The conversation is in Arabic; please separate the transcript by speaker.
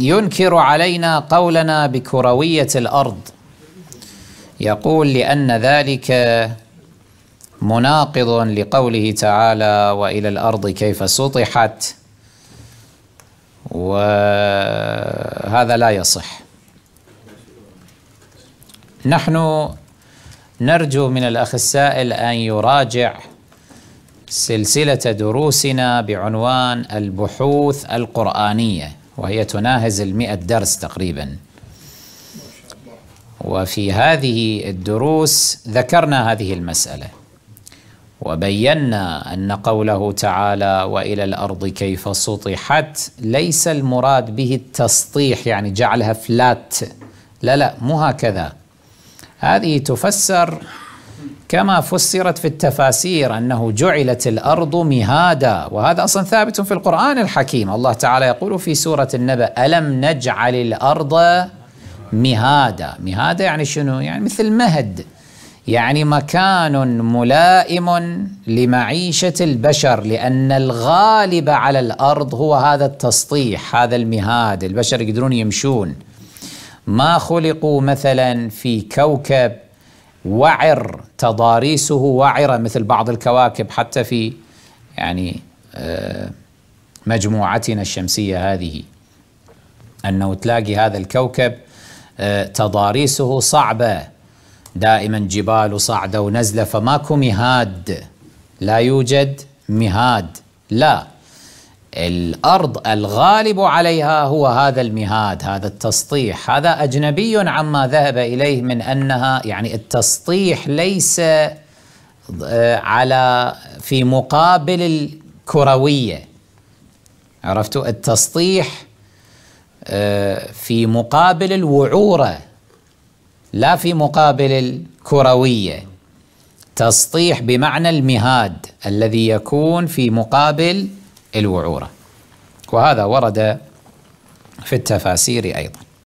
Speaker 1: ينكر علينا قولنا بكروية الأرض يقول لأن ذلك مناقض لقوله تعالى وإلى الأرض كيف سطحت وهذا لا يصح نحن نرجو من الأخ السائل أن يراجع سلسلة دروسنا بعنوان البحوث القرآنية وهي تناهز المئة درس تقريبا وفي هذه الدروس ذكرنا هذه المسألة وبينا أن قوله تعالى وإلى الأرض كيف سطحت ليس المراد به التسطيح يعني جعلها فلات لا لا مو هكذا هذه تفسر كما فسرت في التفاسير انه جعلت الارض مهادا وهذا اصلا ثابت في القران الحكيم الله تعالى يقول في سوره النبا الم نجعل الارض مهادا مهادا يعني شنو يعني مثل مهد يعني مكان ملائم لمعيشه البشر لان الغالب على الارض هو هذا التسطيح هذا المهاد البشر يقدرون يمشون ما خلقوا مثلا في كوكب وعر تضاريسه وعره مثل بعض الكواكب حتى في يعني آه، مجموعتنا الشمسية هذه أنه تلاقي هذا الكوكب آه، تضاريسه صعبة دائما جبال صعدة ونزلة فماكو مهاد لا يوجد مهاد لا الأرض الغالب عليها هو هذا المهاد هذا التسطيح هذا أجنبي عما ذهب إليه من أنها يعني التسطيح ليس آه، على في مقابل الكروية عرفت التسطيح آه، في مقابل الوعورة لا في مقابل الكروية تسطيح بمعنى المهاد الذي يكون في مقابل الوعورة وهذا ورد في التفاسير أيضا